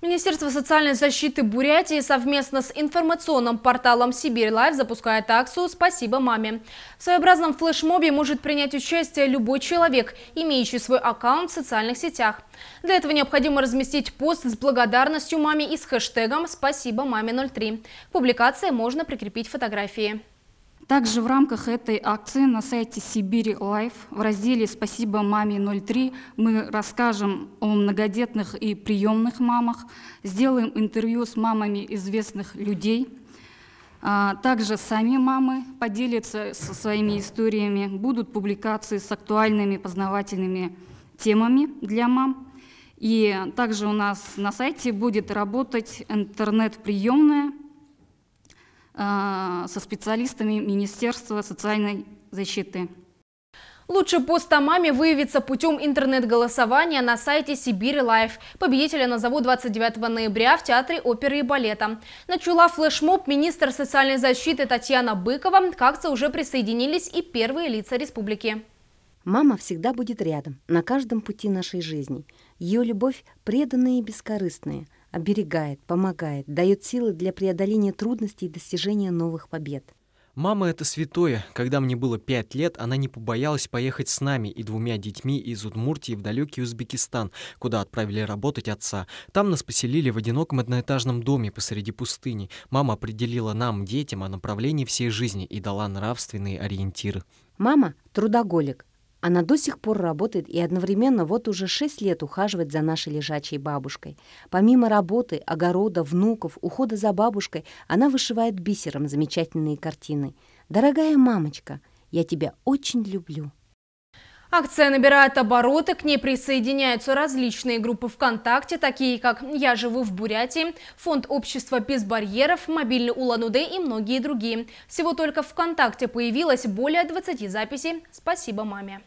Министерство социальной защиты Бурятии совместно с информационным порталом «Сибирь Лайв» запускает акцию «Спасибо маме». В своеобразном флешмобе может принять участие любой человек, имеющий свой аккаунт в социальных сетях. Для этого необходимо разместить пост с благодарностью маме и с хэштегом «Спасибо маме 03». К публикации можно прикрепить фотографии. Также в рамках этой акции на сайте Сибири Лайф в разделе «Спасибо маме 03» мы расскажем о многодетных и приемных мамах, сделаем интервью с мамами известных людей. А, также сами мамы поделятся со своими историями, будут публикации с актуальными познавательными темами для мам. И также у нас на сайте будет работать интернет-приемная – Э, со специалистами Министерства социальной защиты. Лучше пост о выявится путем интернет-голосования на сайте Сибирь Лайф. Победителя назовут 29 ноября в Театре оперы и балета. Начала флешмоб министр социальной защиты Татьяна Быкова. К акции уже присоединились и первые лица республики. Мама всегда будет рядом, на каждом пути нашей жизни. Ее любовь преданная и бескорыстная – оберегает, помогает, дает силы для преодоления трудностей и достижения новых побед. Мама — это святое. Когда мне было пять лет, она не побоялась поехать с нами и двумя детьми из Удмуртии в далекий Узбекистан, куда отправили работать отца. Там нас поселили в одиноком одноэтажном доме посреди пустыни. Мама определила нам, детям, о направлении всей жизни и дала нравственные ориентиры. Мама — трудоголик. Она до сих пор работает и одновременно вот уже шесть лет ухаживает за нашей лежачей бабушкой. Помимо работы, огорода, внуков, ухода за бабушкой, она вышивает бисером замечательные картины. «Дорогая мамочка, я тебя очень люблю». Акция набирает обороты, к ней присоединяются различные группы ВКонтакте, такие как «Я живу в Бурятии», Фонд общества без барьеров, мобильный Улан-Удэ и многие другие. Всего только ВКонтакте появилось более 20 записей. Спасибо маме.